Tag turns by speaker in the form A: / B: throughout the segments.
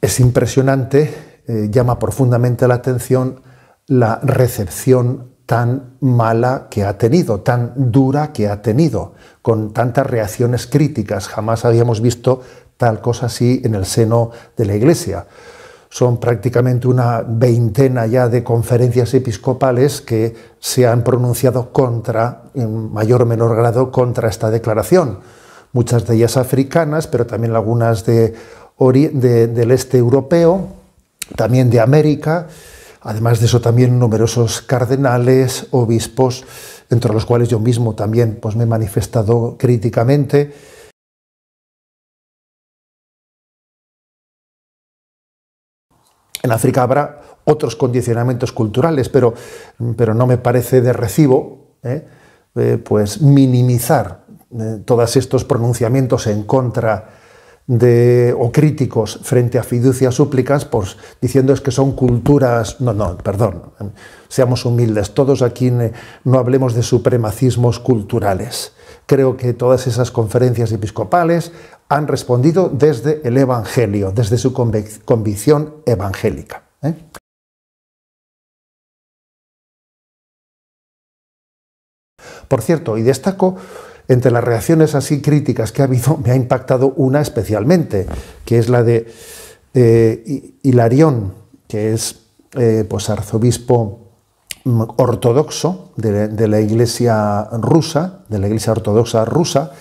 A: Es impresionante, eh, llama profundamente la atención la
B: recepción tan mala que ha tenido, tan dura que ha tenido, con tantas reacciones críticas. Jamás habíamos visto tal cosa así en el seno de la Iglesia. Son prácticamente una veintena ya de conferencias episcopales que se han pronunciado contra, en mayor o menor grado, contra esta declaración. Muchas de ellas africanas, pero también algunas de del este europeo, también de América, además de eso también numerosos
A: cardenales, obispos, entre los cuales yo mismo también pues, me he manifestado críticamente. En África habrá otros condicionamientos culturales, pero,
B: no me parece de recibo ¿eh? Eh, pues minimizar eh, todos estos pronunciamientos en contra o críticos frente a fiducia súplicas, pues, diciendo es que son culturas. No, no, perdón, seamos humildes, todos aquí no hablemos de supremacismos culturales. Creo que todas esas conferencias episcopales han respondido desde el Evangelio, desde su
A: convicción evangélica. ¿eh? Por cierto, y destaco entre las
B: reacciones así críticas que ha habido, me ha impactado una especialmente, que es la de eh, Hilarión, que es eh, pues, arzobispo mm, ortodoxo de, de la iglesia rusa, de la iglesia ortodoxa rusa,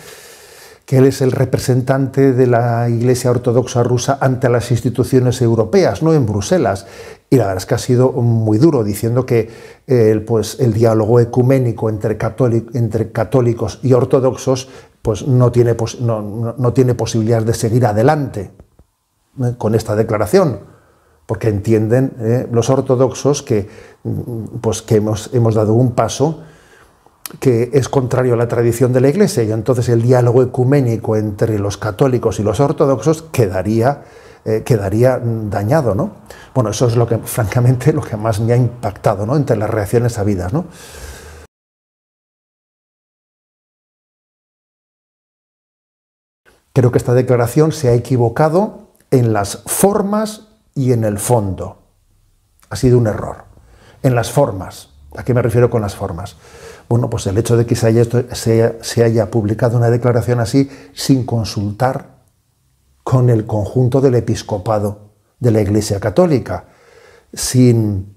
B: que él es el representante de la Iglesia Ortodoxa rusa ante las instituciones europeas, no en Bruselas. Y la verdad es que ha sido muy duro, diciendo que eh, pues, el diálogo ecuménico entre, católicos y ortodoxos pues, no, tiene, posibilidad posibilidades de seguir adelante ¿eh? con esta declaración porque entienden eh, los ortodoxos que, mm, pues, que hemos dado un paso que es contrario a la tradición de la Iglesia y entonces el diálogo ecuménico entre los católicos y los ortodoxos quedaría, eh,
A: quedaría dañado. ¿no? Bueno, eso es lo que, francamente, lo que más me ha impactado entre las reacciones habidas. ¿no? Creo que esta declaración se ha equivocado en las
B: formas y en el fondo. Ha sido un error. En las formas. ¿A qué me refiero con las formas? Bueno, pues el hecho de que se haya, publicado una declaración así sin consultar con el conjunto del episcopado de la Iglesia Católica, sin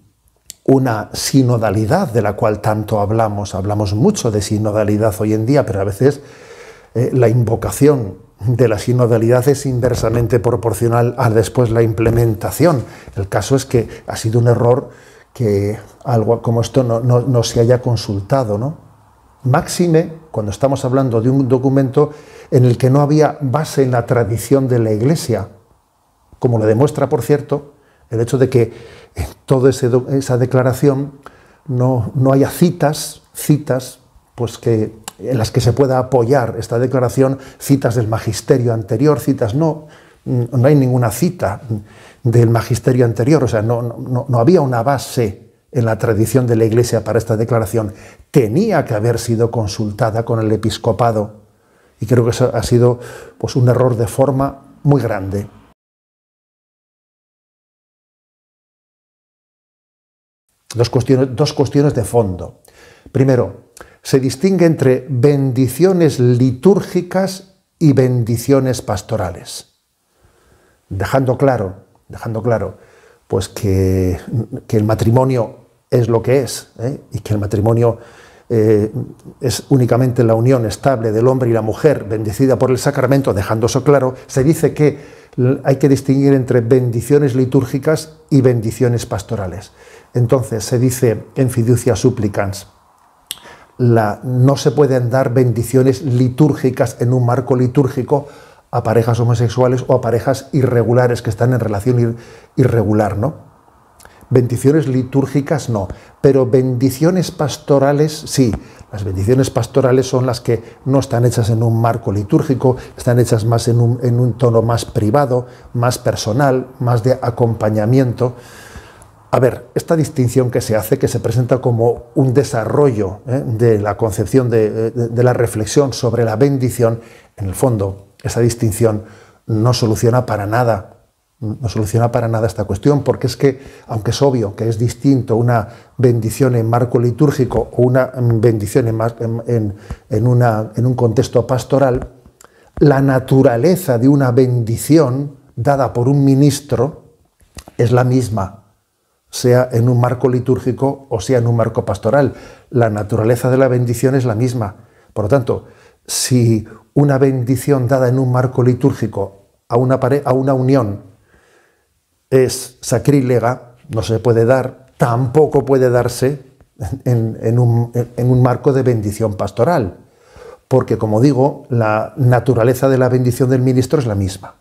B: una sinodalidad de la cual tanto hablamos. Hablamos mucho de sinodalidad hoy en día, pero a veces eh, la invocación de la sinodalidad es inversamente proporcional a después la implementación. El caso es que ha sido un error que algo como esto no, se haya consultado, ¿no? Máxime, cuando estamos hablando de un documento en el que no había base en la tradición de la Iglesia, como lo demuestra, por cierto, el hecho de que en toda esa declaración no, no haya citas, citas, pues que en las que se pueda apoyar esta declaración, citas del magisterio anterior, citas no, no hay ninguna cita del magisterio anterior, o sea, no, había una base en la tradición de la Iglesia para esta declaración, tenía que haber sido consultada con el episcopado.
A: Y creo que eso ha sido pues, un error de forma muy grande. dos cuestiones de fondo. Primero, se distingue entre bendiciones
B: litúrgicas y bendiciones pastorales, dejando claro dejando claro pues que, el matrimonio es lo que es ¿eh? y que el matrimonio eh, es únicamente la unión estable del hombre y la mujer bendecida por el sacramento, dejando eso claro, se dice que hay que distinguir entre bendiciones litúrgicas y bendiciones pastorales. Entonces se dice en fiducia supplicans, la, no se pueden dar bendiciones litúrgicas en un marco litúrgico a parejas homosexuales o a parejas irregulares que están en relación irregular, ¿no? Bendiciones litúrgicas no, pero bendiciones pastorales sí. Las bendiciones pastorales son las que no están hechas en un marco litúrgico, están hechas más en un, tono más privado, más personal, más de acompañamiento. A ver, esta distinción que se hace, que se presenta como un desarrollo ¿eh? de la concepción de, de la reflexión sobre la bendición, en el fondo esa distinción no soluciona para nada, no soluciona para nada esta cuestión, porque es que, aunque es obvio que es distinto una bendición en marco litúrgico o una bendición en, en, una, en un contexto pastoral, la naturaleza de una bendición dada por un ministro es la misma, sea en un marco litúrgico o sea en un marco pastoral. La naturaleza de la bendición es la misma. Por lo tanto, si una bendición dada en un marco litúrgico a una, a una unión es sacrílega, no se puede dar, tampoco puede darse en, un, marco de bendición pastoral, porque como digo,
A: la naturaleza de la bendición del ministro es la misma.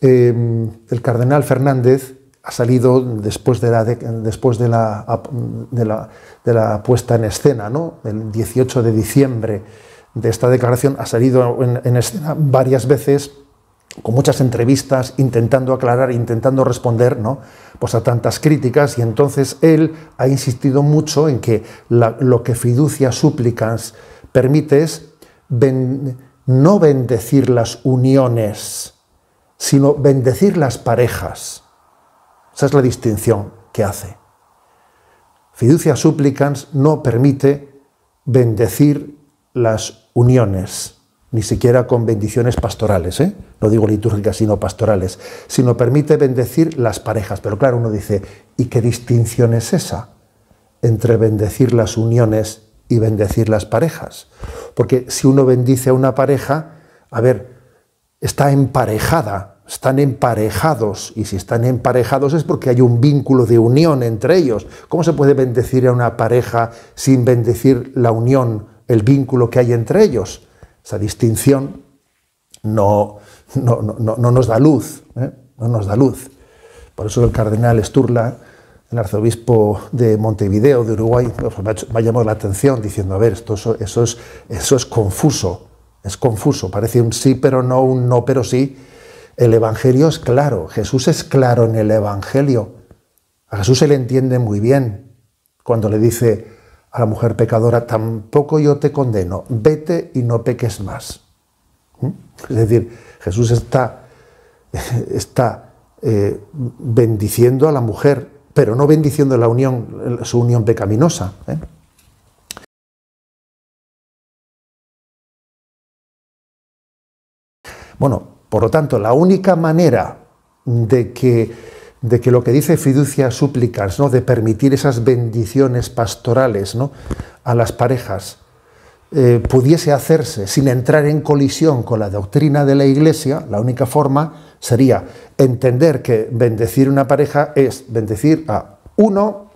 A: Em, el cardenal Fernández ha salido después de la, después de la, de
B: la, puesta en escena, ¿no? el 18 de diciembre de esta declaración, ha salido en, escena varias veces con muchas entrevistas, intentando aclarar, intentando responder ¿no? pues a tantas críticas, y entonces él ha insistido mucho en que lo que fiducia súplicas permite es no bendecir las uniones, sino bendecir las parejas. Esa es la distinción que hace. Fiducia supplicans no permite bendecir las uniones, ni siquiera con bendiciones pastorales, ¿eh? no digo litúrgicas, sino pastorales, sino permite bendecir las parejas. Pero claro, uno dice, ¿y qué distinción es esa entre bendecir las uniones y bendecir las parejas? Porque si uno bendice a una pareja, a ver, está emparejada están emparejados y si están emparejados es porque hay un vínculo de unión entre ellos. ¿Cómo se puede bendecir a una pareja sin bendecir la unión, el vínculo que hay entre ellos? Esa distinción no, no, nos da luz, ¿eh? no nos da luz. Por eso el cardenal Sturla, el arzobispo de Montevideo, de Uruguay, pues, me ha llamado la atención diciendo, a ver, esto, eso, es, eso es confuso, es confuso, parece un sí pero no, un no pero sí, el Evangelio es claro, Jesús es claro en el Evangelio. A Jesús se le entiende muy bien cuando le dice a la mujer pecadora, tampoco yo te condeno, vete y no peques más. ¿Mm? Es decir, Jesús está, está eh,
A: bendiciendo a la mujer, pero no bendiciendo la unión, su unión pecaminosa. ¿eh? Bueno, por lo tanto, la única manera de que,
B: de que lo que dice fiducia súplicas, ¿no? de permitir esas bendiciones pastorales ¿no? a las parejas, eh, pudiese hacerse sin entrar en colisión con la doctrina de la Iglesia, la única forma sería entender que bendecir una pareja es bendecir a uno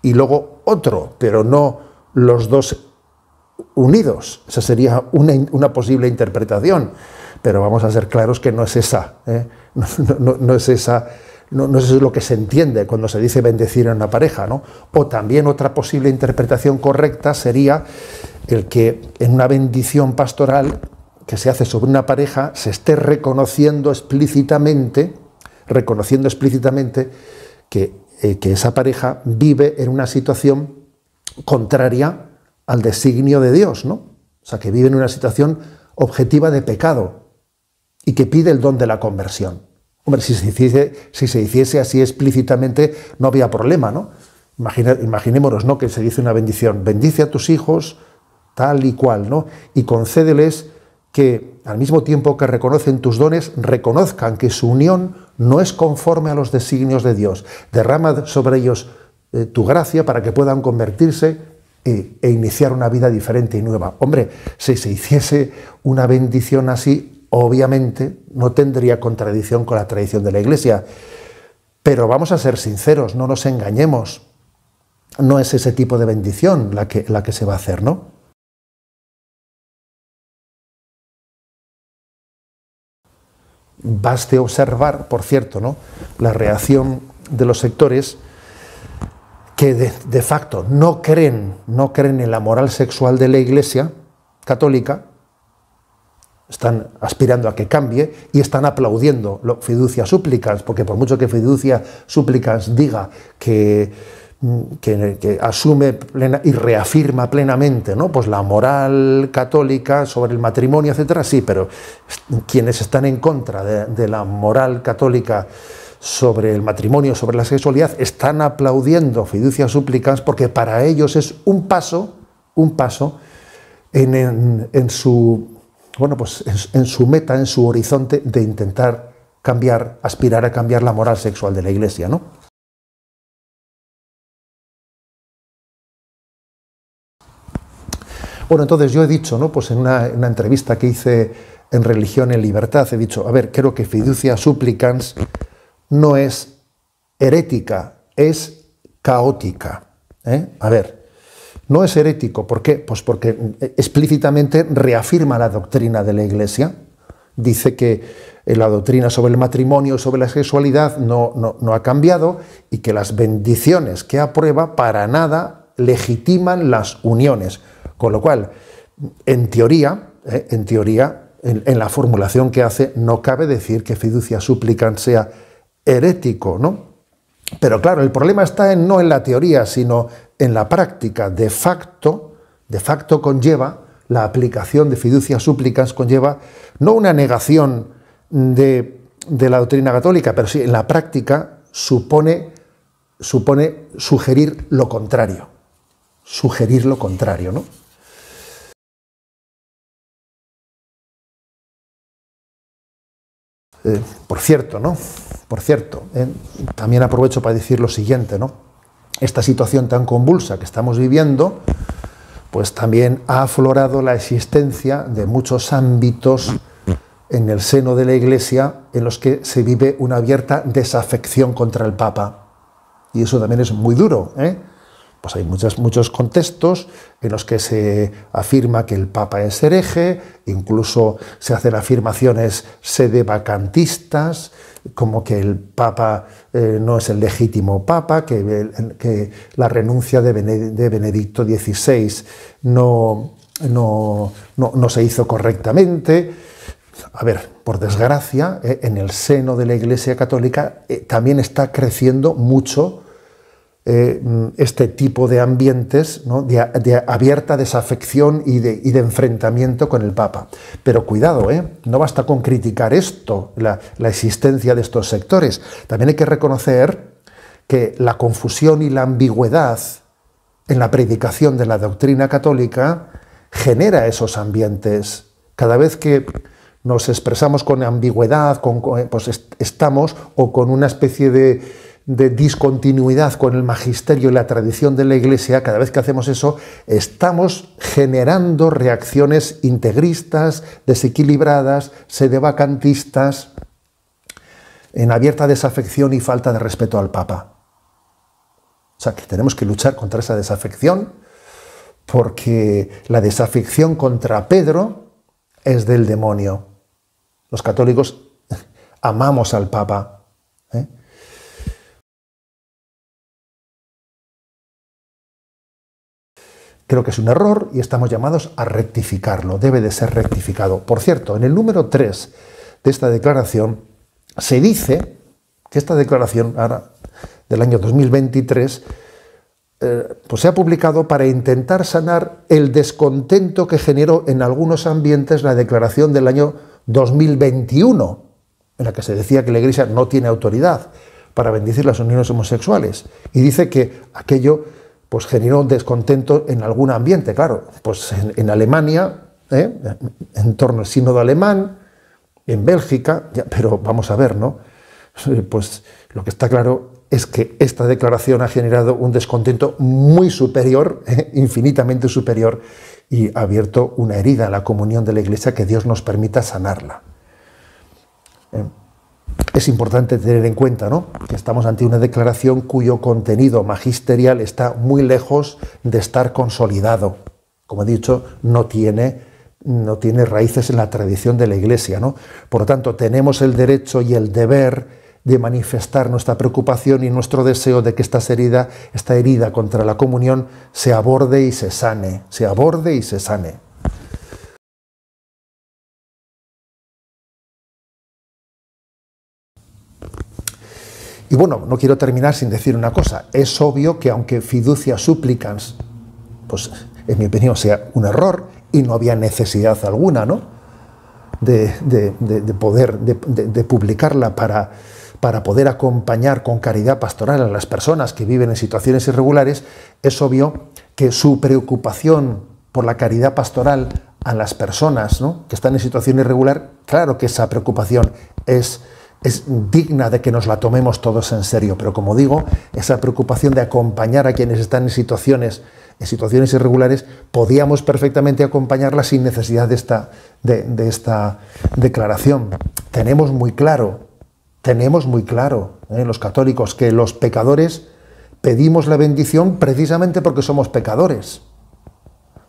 B: y luego otro, pero no los dos unidos. Esa sería una posible interpretación pero vamos a ser claros que no es esa, ¿eh? no, es esa. No, es lo que se entiende cuando se dice bendecir a una pareja, ¿no? O también otra posible interpretación correcta sería el que en una bendición pastoral que se hace sobre una pareja se esté reconociendo explícitamente, reconociendo explícitamente que, eh, que esa pareja vive en una situación contraria al designio de Dios, ¿no? O sea, que vive en una situación objetiva de pecado, y que pide el don de la conversión. Hombre, si se hiciese, si se así explícitamente, no había problema, ¿no? imaginémonos, ¿no? Que se dice una bendición, bendice a tus hijos tal y cual, ¿no? Y concédeles que al mismo tiempo que reconocen tus dones, reconozcan que su unión no es conforme a los designios de Dios. Derrama sobre ellos eh, tu gracia para que puedan convertirse eh, e iniciar una vida diferente y nueva. Hombre, si se hiciese una bendición así, obviamente no tendría contradicción con la tradición de la Iglesia. Pero vamos a ser sinceros, no nos engañemos. No es ese tipo de
A: bendición la que, se va a hacer, ¿no? Baste observar, por cierto, ¿no?
B: la reacción de los sectores que de, facto no creen, no creen en la moral sexual de la Iglesia católica, están aspirando a que cambie y están aplaudiendo fiducia súplicas, porque por mucho que fiducia súplicas diga mm, que, que, asume plena y reafirma plenamente ¿no? pues la moral católica sobre el matrimonio, etcétera, sí, pero quienes están en contra de, la moral católica sobre el matrimonio, sobre la sexualidad, están aplaudiendo fiducia súplicas porque para ellos es un paso, un paso en su bueno,
A: pues en, su meta, en su horizonte de intentar cambiar, aspirar a cambiar la moral sexual de la Iglesia, ¿no? Bueno, entonces yo he dicho, ¿no? Pues en una, una, entrevista que hice
B: en Religión en Libertad, he dicho, a ver, creo que fiducia supplicans no es herética, es caótica. ¿eh? A ver, no es herético. ¿Por qué? Pues porque eh, explícitamente reafirma la doctrina de la Iglesia. Dice que eh, la doctrina sobre el matrimonio, sobre la sexualidad, no, no, ha cambiado y que las bendiciones que aprueba para nada legitiman las uniones. Con lo cual, en teoría, eh, en teoría, en, la formulación que hace, no cabe decir que fiducia suplican sea herético, ¿no? Pero claro, el problema está en, no en la teoría, sino en la práctica de facto, de facto conlleva, la aplicación de fiducias súplicas conlleva no una negación de, la doctrina católica, pero sí en la práctica supone, supone sugerir lo contrario.
A: Sugerir lo contrario, ¿no? Eh, por cierto, ¿no? Por cierto,
B: eh, también aprovecho para decir lo siguiente, ¿no? esta situación tan convulsa que estamos viviendo, pues también ha aflorado la existencia de muchos ámbitos en el seno de la Iglesia en los que se vive una abierta desafección contra el Papa. Y eso también es muy duro. ¿eh? Pues hay muchos, muchos contextos en los que se afirma que el Papa es hereje, incluso se hacen afirmaciones sede vacantistas, como que el Papa eh, no es el legítimo Papa, que, la renuncia de, Benedicto XVI no, se hizo correctamente. A ver, por desgracia, eh, en el seno de la Iglesia Católica eh, también está creciendo mucho eh, mm, este tipo de ambientes de, abierta desafección y de, enfrentamiento con el Papa. Pero cuidado, ¿eh? no basta con criticar esto, la, existencia de estos sectores. También hay que reconocer que la confusión y la ambigüedad en la predicación de la doctrina católica genera esos ambientes. Cada vez que nos expresamos con ambigüedad, con, pues estamos o con una especie de de discontinuidad con el magisterio y la tradición de la Iglesia, cada vez que hacemos eso, estamos generando reacciones integristas, desequilibradas, sedevacantistas, en abierta desafección y falta de respeto al Papa. O sea, que tenemos que luchar contra esa desafección, porque la desafección contra Pedro es del
A: demonio. Los católicos amamos al Papa, Creo que es un error y estamos llamados a rectificarlo. Debe de ser rectificado. Por
B: cierto, en el número 3 de esta declaración se dice que esta declaración ahora, del año 2023 eh, pues se ha publicado para intentar sanar el descontento que generó en algunos ambientes la declaración del año 2021, en la que se decía que la Iglesia no tiene autoridad para bendecir las uniones homosexuales. Y dice que aquello pues generó descontento en algún ambiente, claro, pues en, Alemania, ¿eh? en torno al sínodo alemán, en Bélgica, pero vamos a ver, ¿no? Eh, pues lo que está claro es que esta declaración ha generado un descontento muy superior, eh, infinitamente superior, y ha abierto una herida a la comunión de la Iglesia que Dios nos permita sanarla es importante tener en cuenta que estamos ante una declaración cuyo contenido magisterial está muy lejos de estar consolidado. Como he dicho, no tiene, no tiene raíces en la tradición de la Iglesia. ¿no? Por lo tanto, tenemos el derecho y el deber de manifestar nuestra preocupación y nuestro deseo de que esta herida, esta herida contra la comunión se
A: aborde y se sane, se aborde y se sane. Y bueno, no quiero terminar sin decir una cosa. Es obvio que aunque fiducia supplicans,
B: pues en mi opinión sea un error y no había necesidad alguna, ¿no? De, poder, de, publicarla para, para poder acompañar con caridad pastoral a las personas que viven en situaciones irregulares, es obvio que su preocupación por la caridad pastoral a las personas que están en situación irregular, claro que esa preocupación es es digna de que nos la tomemos todos en serio, pero como digo, esa preocupación de acompañar a quienes están en situaciones, en situaciones irregulares, podíamos perfectamente acompañarla sin necesidad de esta, de, esta declaración. Tenemos muy claro, tenemos muy claro, ¿eh? los católicos, que los pecadores pedimos la bendición precisamente porque somos pecadores.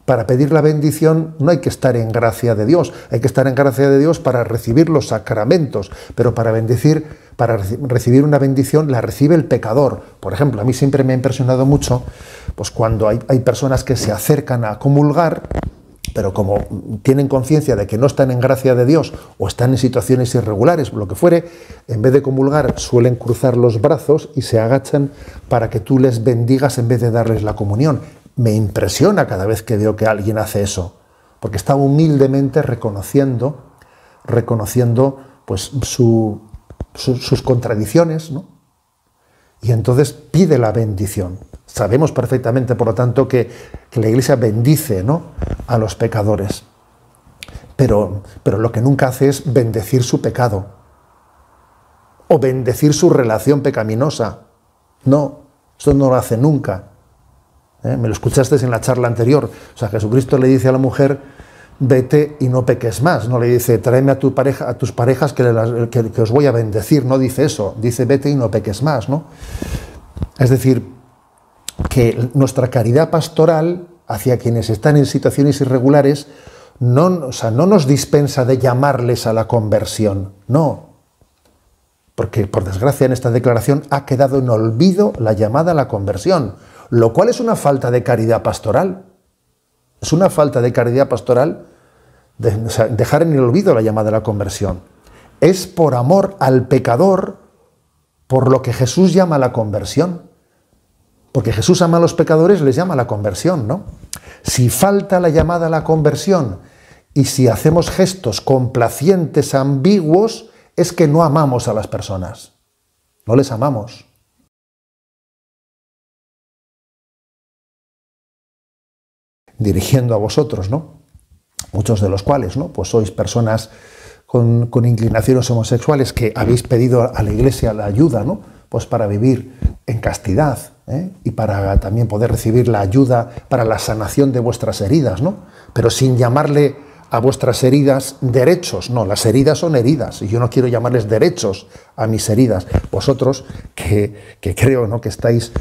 B: Para pedir la bendición no hay que estar en gracia de Dios, hay que estar en gracia de Dios para recibir los sacramentos, pero para bendecir, para recibir una bendición la recibe el pecador. Por ejemplo, a mí siempre me ha impresionado mucho, pues cuando hay, hay personas que se acercan a comulgar, pero como tienen conciencia de que no están en gracia de Dios o están en situaciones irregulares, lo que fuere, en vez de comulgar suelen cruzar los brazos y se agachan para que tú les bendigas en vez de darles la comunión me impresiona cada vez que veo que alguien hace eso, porque está humildemente reconociendo, reconociendo pues, sus contradicciones, Y entonces pide la bendición. Sabemos perfectamente, por lo tanto, que, que la Iglesia bendice ¿no? a los pecadores, pero, pero lo que nunca hace es bendecir su pecado o bendecir su relación pecaminosa. No, eso no lo hace nunca. ¿eh? Me lo escuchaste en la charla anterior. O sea, Jesucristo le dice a la mujer, vete y no peques más. No le dice, tráeme a, tus parejas que, os voy a bendecir. No dice eso. Dice, vete y no peques más. ¿no? Es decir, que nuestra caridad pastoral hacia quienes están en situaciones irregulares no nos dispensa de llamarles a la conversión. No, porque por desgracia en esta declaración ha quedado en olvido la llamada a la conversión lo cual es una falta de caridad pastoral. Es una falta de caridad pastoral dejar en el olvido la llamada a la conversión. Es por amor al pecador por lo que Jesús llama la conversión. Porque Jesús ama a los pecadores, les llama la conversión, ¿no? Si falta la llamada a la conversión y si hacemos gestos
A: complacientes, ambiguos, es que no amamos a las personas. No les amamos. dirigiendo a vosotros, ¿no? Muchos de los cuales, ¿no? Pues sois personas
B: con, inclinaciones homosexuales que habéis pedido a la Iglesia la ayuda, ¿no? Pues para vivir en castidad ¿eh? y para también poder recibir la ayuda para la sanación de vuestras heridas, ¿no? Pero sin llamarle a vuestras heridas derechos. No, las heridas son heridas y yo no quiero llamarles derechos a mis heridas. Vosotros, que, creo que estáis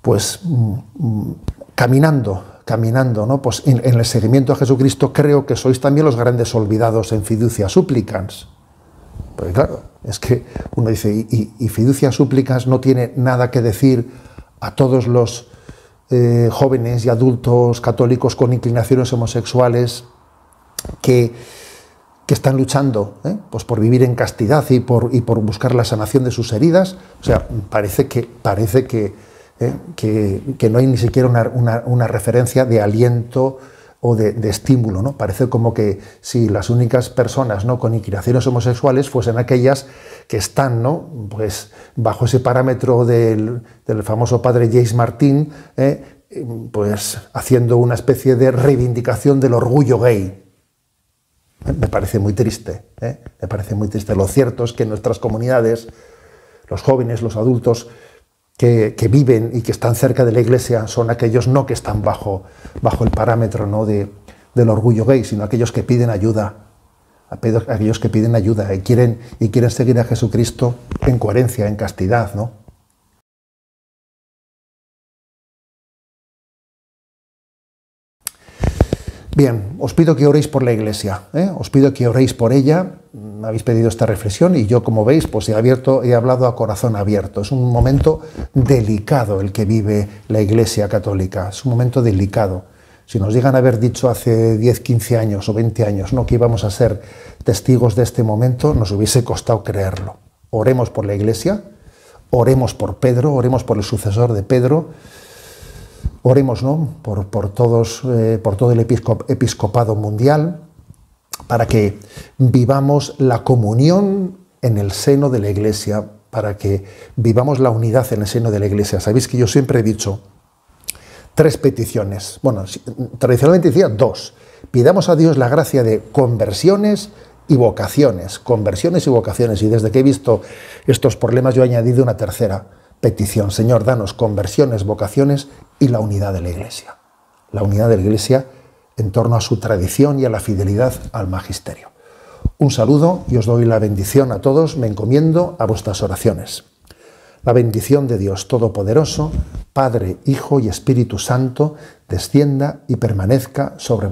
B: pues mm, mm, caminando caminando, ¿no? Pues en, el seguimiento a Jesucristo creo que sois también los grandes olvidados en fiducia súplicas. Pues claro, es que uno dice, y, fiducia súplicas no tiene nada que decir a todos los eh, jóvenes y adultos católicos con inclinaciones homosexuales que, están luchando ¿eh? pues por vivir en castidad y por, y por buscar la sanación de sus heridas. O sea, parece que, parece que ¿eh? que, no hay ni siquiera una, referencia de aliento o de, estímulo. ¿no? Parece como que si las únicas personas ¿no? con inclinaciones homosexuales fuesen aquellas que están pues, bajo ese parámetro del, famoso padre James Martin, ¿eh? pues haciendo una especie de reivindicación del orgullo gay. ¿Eh? Me parece muy triste, me parece muy triste. Lo cierto es que en nuestras comunidades, los jóvenes, los adultos, que, viven y que están cerca de la iglesia son aquellos no que están bajo, bajo el parámetro ¿no? de, del orgullo gay, sino aquellos que piden ayuda,
A: aquellos que piden ayuda y quieren, y quieren seguir a Jesucristo en coherencia, en castidad, ¿no? Bien, os pido que oréis por la iglesia, ¿eh? os pido
B: que oréis por ella. Mm, habéis pedido esta reflexión y yo, como veis, pues he abierto, he hablado a corazón abierto. Es un momento delicado el que vive la iglesia católica, es un momento delicado. Si nos llegan a haber dicho hace 10, 15 años o 20 años ¿no? que íbamos a ser testigos de este momento, nos hubiese costado creerlo. Oremos por la iglesia, oremos por Pedro, oremos por el sucesor de Pedro Oremos ¿no? por, todos, eh, por todo el episcopado mundial, para que vivamos la comunión en el seno de la Iglesia, para que vivamos la unidad en el seno de la Iglesia. Sabéis que yo siempre he dicho tres peticiones. Bueno, tradicionalmente decía dos. Pidamos a Dios la gracia de conversiones y vocaciones, conversiones y vocaciones. Y desde que he visto estos problemas yo he añadido una tercera petición, Señor, danos conversiones, vocaciones y la unidad de la Iglesia. La unidad de la Iglesia en torno a su tradición y a la fidelidad al magisterio. Un saludo y os doy la bendición a todos, me encomiendo a vuestras oraciones. La bendición de Dios Todopoderoso, Padre, Hijo y Espíritu Santo, descienda y permanezca sobre